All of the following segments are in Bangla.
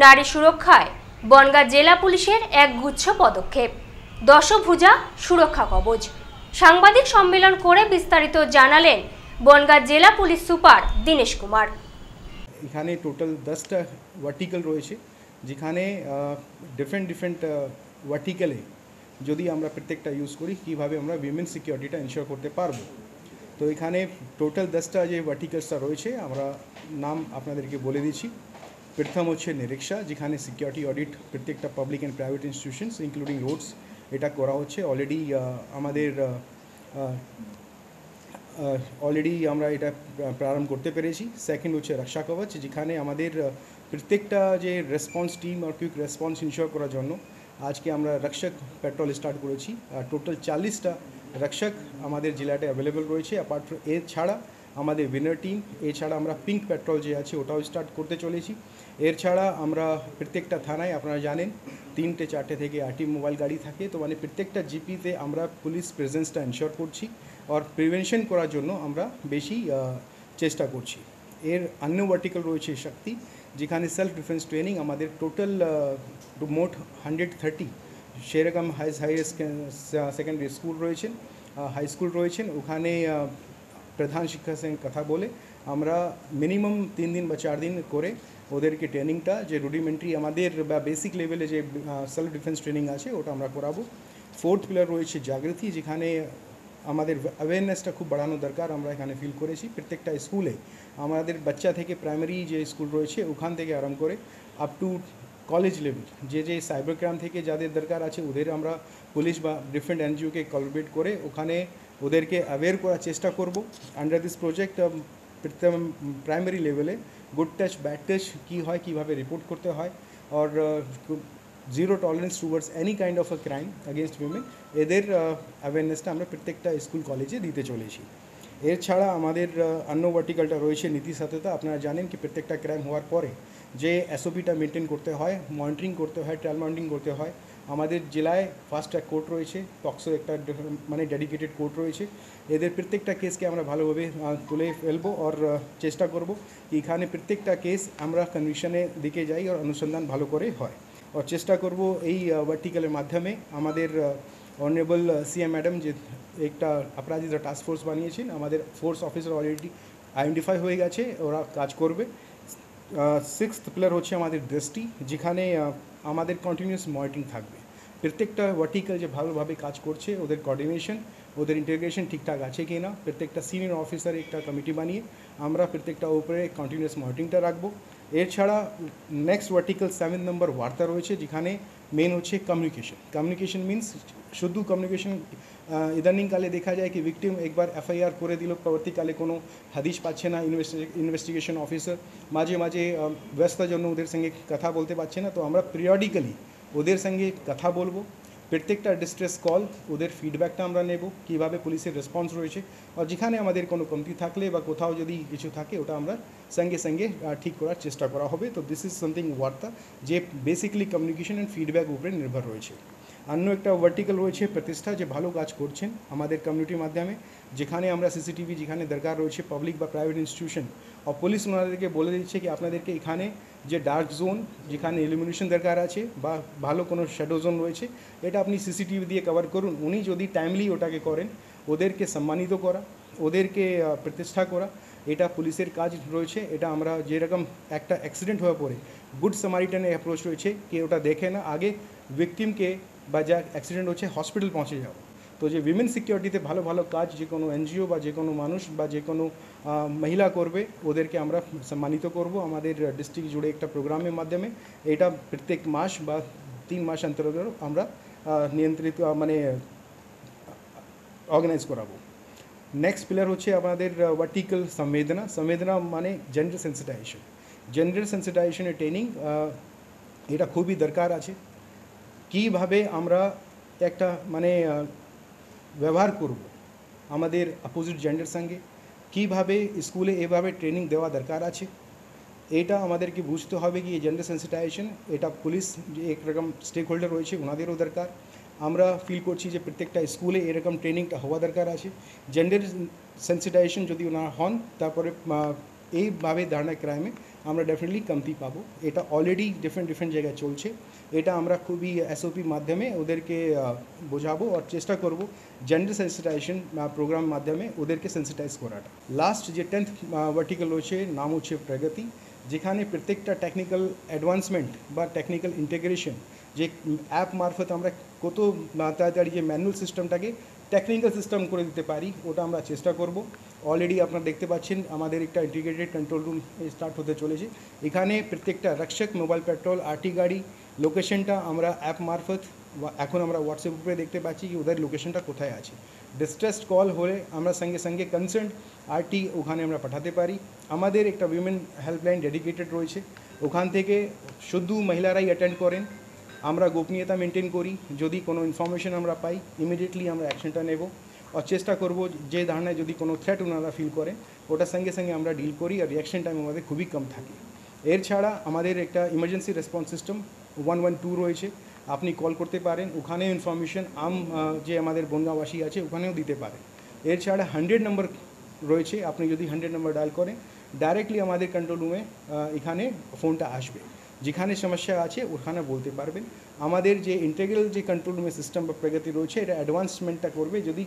নারী সুরক্ষায় বনগাঁ জেলা পুলিশের এক গুচ্ছ পদক্ষেপ দশভুজা সুরক্ষা কবচ সাংবাদিক সম্মেলন করে বিস্তারিত জানালেন বনগাঁ জেলা পুলিশ সুপার দীনেশ কুমার এখানে টোটাল দশটা ভার্টিক্যাল রয়েছে যেখানে ডিফারেন্ট ডিফারেন্ট ভার্টিক্যালে যদি আমরা প্রত্যেকটা ইউজ করি কীভাবে আমরা উইমেন সিকিউরিটিটা ইনশিওর করতে পারবো তো এখানে টোটাল দশটা যে ভার্টিক্যালসটা রয়েছে আমরা নাম আপনাদেরকে বলে দিচ্ছি প্রথম হচ্ছে নিরীক্ষা যেখানে সিকিউরিটি অডিট প্রত্যেকটা public and private institutions including roads এটা করা হচ্ছে অলরেডি আমাদের অলরেডি আমরা এটা প্রারম্ভ করতে পেরেছি সেকেন্ড হচ্ছে রক্ষা কবচ যেখানে আমাদের প্রত্যেকটা যে রেসপন্স টিম আর কুইক রেসপন্স ইনশিওর করার জন্য আজকে আমরা রক্ষক পেট্রোল স্টার্ট করেছি টোটাল চাল্লিশটা রক্ষক আমাদের জেলাটে অ্যাভেলেবেল রয়েছে অ্যাপার্ট এছাড়া আমাদের উইনার টিম এছাড়া আমরা পিঙ্ক পেট্রোল যে আছে ওটাও স্টার্ট করতে চলেছি এর ছাড়া আমরা প্রত্যেকটা থানায় আপনারা জানেন তিনটে চারটে থেকে আটটি মোবাইল গাড়ি থাকে তো মানে প্রত্যেকটা জিপিতে আমরা পুলিশ প্রেজেন্সটা এনশিওর করছি আর প্রিভেনশন করার জন্য আমরা বেশি চেষ্টা করছি এর অন্য ভার্টিক্যাল রয়েছে শক্তি যেখানে সেলফ ডিফেন্স ট্রেনিং আমাদের টোটাল মোট হান্ড্রেড থার্টি সেরকম হাই হায়ার সেকেন্ডারি স্কুল রয়েছেন হাই স্কুল রয়েছেন ওখানে প্রধান শিক্ষক সঙ্গে কথা বলে আমরা মিনিমাম তিন দিন বা চার দিন করে ওদেরকে ট্রেনিংটা যে রুডিমেন্টারি আমাদের বা বেসিক লেভেলে যে সেলফ ডিফেন্স ট্রেনিং আছে ওটা আমরা করাবো ফোর্থ পিলার রয়েছে জাগৃতি যেখানে আমাদের অ্যাওয়ারনেসটা খুব বাড়ানো দরকার আমরা এখানে ফিল করেছি প্রত্যেকটা স্কুলে আমাদের বাচ্চা থেকে প্রাইমারি যে স্কুল রয়েছে ওখান থেকে আরম্ভ করে আপ টু কলেজ লেভেল যে যে সাইবার ক্রাইম থেকে যাদের দরকার আছে ওদের আমরা পুলিশ বা ডিফারেন্ট এনজিওকে কলবেট করে ওখানে ওদেরকে অ্যাওয়্যার করার চেষ্টা করব আন্ডার দিস প্রজেক্ট প্রাইমারি লেভেলে গুড টাচ ব্যাড টাচ কী হয় কীভাবে রিপোর্ট করতে হয় আর zero tolerance towards any kind of a crime against women এদের অ্যাওয়ারনেসটা uh, আমরা প্রত্যেকটা স্কুল কলেজে দিতে চলেছি এছাড়া আমাদের uh, অন্য ভার্টিকালটা রয়েছে নীতি তো আপনারা জানেন কি প্রত্যেকটা ক্রাইম হওয়ার পরে যে এসওপিটা মেনটেন করতে হয় মনিটরিং করতে হয় ট্রায়াল মনিটরিং করতে হয় আমাদের জেলায় ফার্স্ট ট্র্যাক কোর্ট রয়েছে টক্সো একটা মানে ডেডিকেটেড কোর্ট রয়েছে এদের প্রত্যেকটা কেসকে আমরা ভালোভাবে তুলে ফেলবো আর চেষ্টা করব এখানে প্রত্যেকটা কেস আমরা কনভিশনের দিকে যাই আর অনুসন্ধান ভালো করে হয় আর চেষ্টা করব এই ভার্টিক্যালের মাধ্যমে আমাদের অনারেবল সিএম ম্যাডাম যে একটা অপরাধীরা টাস্ক ফোর্স বানিয়েছেন আমাদের ফোর্স অফিসার অলরেডি আইডেন্টিফাই হয়ে গেছে ওরা কাজ করবে সিক্সথ প্লেয়ার হচ্ছে আমাদের দেশটি যেখানে আমাদের কন্টিনিউয়াস মনিটরিং থাকবে প্রত্যেকটা ভার্টিক্যাল যে ভালোভাবে কাজ করছে ওদের কোঅর্ডিনেশন ওদের ইন্টিগ্রেশন ঠিকঠাক আছে কি না প্রত্যেকটা সিনিয়র অফিসার একটা কমিটি বানিয়ে আমরা প্রত্যেকটা উপরে কন্টিনিউয়াস মনিটরিংটা রাখবো এছাড়া নেক্সট ভার্টিক্যাল সেভেন নম্বর বার্তা রয়েছে যেখানে মেন হচ্ছে কমিউনিকেশন কমিউনিকেশন মিনস শুধু কমিউনিকেশন ইদানিংকালে দেখা যায় কি ভিকটিম একবার এফআইআর করে দিল পরবর্তীকালে কোনো হাদিস পাচ্ছে না ইনভেস্টিগেশন অফিসার মাঝে মাঝে ব্যস্তার জন্য ওদের সঙ্গে কথা বলতে পারছে না তো আমরা পিরিয়ডিক্যালি ওদের সঙ্গে কথা বলবো প্রত্যেকটা ডিস্ট্রেস কল ওদের ফিডব্যাকটা আমরা নেব কীভাবে পুলিশের রেসপন্স রয়েছে আর যেখানে আমাদের কোনো কমতি থাকলে বা কোথাও যদি কিছু থাকে ওটা আমরা সঙ্গে সঙ্গে ঠিক করার চেষ্টা করা হবে তো দিস ইজ সামথিং ওয়ার্তা যে বেসিক্যালি কমিউনিকেশন অ্যান্ড ফিডব্যাক উপরে নির্ভর রয়েছে অন্য একটা ভার্টিক্যাল রয়েছে প্রতিষ্ঠা যে ভালো কাজ করছেন আমাদের কমিউনিটির মাধ্যমে যেখানে আমরা সিসিটিভি যেখানে দরকার রয়েছে পাবলিক বা প্রাইভেট ইনস্টিটিউশন আর পুলিশ মোনাতেকে বলে দিতেছে যে আপনাদেরকে এখানে যে ডার্ক জোন যেখানে ইলুমিনেশন দরকার আছে বা ভালো কোনো শ্যাডো জোন রয়েছে এটা আপনি সিসিটিভি দিয়ে কভার করুন উনি যদি টাইমলি ওটাকে করেন ওদেরকে সম্মানিত করা ওদেরকে প্রতিষ্ঠা করা এটা পুলিশের কাজ রয়েছে এটা আমরা যে রকম একটা অ্যাক্সিডেন্ট হওয়া পরে গুড সামারিটান এপ্রোচ রয়েছে কি ওটা দেখে না আগেVictim কে বা যা অ্যাক্সিডেন্ট হচ্ছে হসপিটাল পৌঁছে যাও তো যে উইমেন সিকিউরিটিতে ভালো ভালো কাজ যে কোনো এনজিও বা যে কোনো মানুষ বা যে কোনো মহিলা করবে ওদেরকে আমরা সম্মানিত করব আমাদের ডিস্ট্রিক্ট জুড়ে একটা প্রোগ্রামের মাধ্যমে এটা প্রত্যেক মাস বা তিন মাস অন্তর আমরা নিয়ন্ত্রিত মানে অর্গানাইজ করাবো নেক্সট পিলার হচ্ছে আমাদের ভার্টিক্যাল সংবেদনা সংবেদনা মানে জেন্ডার সেন্সিটাইজেশন জেন্ডার সেন্সিটাইজেশনের ট্রেনিং এটা খুবই দরকার আছে কিভাবে আমরা একটা মানে ব্যবহার করব আমাদের অপোজিট জেন্ডার সঙ্গে কিভাবে স্কুলে এভাবে ট্রেনিং দেওয়া দরকার আছে এটা আমাদেরকে বুঝতে হবে কি এই জেন্ডার সেন্সিটাইজেশন এটা পুলিশ যে একরকম স্টেক হোল্ডার রয়েছে ওনাদেরও দরকার আমরা ফিল করছি যে প্রত্যেকটা স্কুলে এরকম ট্রেনিংটা হওয়া দরকার আছে জেন্ডার সেন্সিটাইজেশন যদি ওনারা হন তারপরে এইভাবে ধারণা ক্রাইমে আমরা ডেফিনেটলি কমতি পাবো এটা অলরেডি ডিফারেন্ট ডিফারেন্ট জায়গায় চলছে এটা আমরা খুবই এসওপির মাধ্যমে ওদেরকে বোঝাবো আর চেষ্টা করব জেন্ডার সেন্সিটাইজেশন প্রোগ্রাম মাধ্যমে ওদেরকে সেন্সিটাইজ করাটা লাস্ট যে টেন্থ ভার্টিক্যাল হচ্ছে নাম হচ্ছে প্রগতি যেখানে প্রত্যেকটা টেকনিক্যাল অ্যাডভান্সমেন্ট বা টেকনিক্যাল ইন্টিগ্রেশন যে অ্যাপ মারফত আমরা কত তাড়াতাড়ি যে ম্যানুয়াল সিস্টেমটাকে টেকনিক্যাল সিস্টেম করে দিতে পারি ওটা আমরা চেষ্টা করব অলরেডি আপনারা দেখতে পাচ্ছেন আমাদের একটা ইন্টিগ্রেটেড কন্ট্রোল রুম এ স্টার্ট হতে চলেছে এখানে প্রত্যেকটা রক্ষক মোবাইল পেট্রোল আরটি গাড়ি লোকেশনটা আমরা অ্যাপ মারফত বা এখন আমরা WhatsApp উপরে দেখতে পাচ্ছি যে ওদের লোকেশনটা কোথায় আছে ডিস্ট্রেস কল হলে আমরা সঙ্গে সঙ্গে কনসার্ট আরটি ওখানে আমরা পাঠাতে পারি আমাদের একটা উইমেন হেল্পলাইন ডেডিকেটেড রয়েছে ওখানে থেকে শুধুমাত্রই মহিলারাই اٹেন্ড করেন আমরা গোপনীয়তা মেনটেন করি যদি কোনো ইনফরমেশন আমরা পাই ইমিডিয়েটলি আমরা অ্যাকশনটা নেব আর চেষ্টা করব যে ধারণায় যদি কোনো থ্রেট ওনারা ফিল করে ওটার সঙ্গে সঙ্গে আমরা ডিল করি আর রিয়াকশন টাইম আমাদের খুবই কম থাকে এর ছাড়া আমাদের একটা emergency response system one one two রয়েছে আপনি কল করতে পারেন ওখানে ইনফরমেশন আম যে আমাদের বনগাঁওবাসী আছে ওখানেও দিতে পারেন এছাড়া হান্ড্রেড নম্বর রয়েছে আপনি যদি হান্ড্রেড নম্বর ডায়াল করেন ডাইরেক্টলি আমাদের কন্ট্রোল রুমে এখানে ফোনটা আসবে যেখানে সমস্যা আছে ওখানে বলতে পারবেন আমাদের যে ইন্টেগ্রাল যে কন্ট্রোল রুমের সিস্টেম বা প্রগতি রয়েছে এটা অ্যাডভান্সমেন্টটা করবে যদি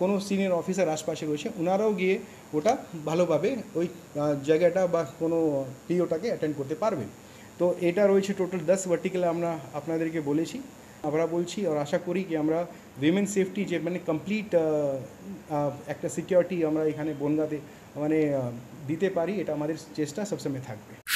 কোনো সিনিয়র অফিসার আশপাশে রয়েছে ওনারাও গিয়ে ওটা ভালোভাবে ওই জায়গাটা বা কোনো পিওটাকে অ্যাটেন্ড করতে পারবেন তো এটা রয়েছে টোটাল দশ ভার্টিক্যাল আমরা আপনাদেরকে বলেছি আমরা বলছি আর আশা করি কি আমরা উইমেন সেফটি যে মানে কমপ্লিট একটা সিকিউরিটি আমরা এখানে বনগাতে মানে দিতে পারি এটা আমাদের চেষ্টা সবসময় থাকবে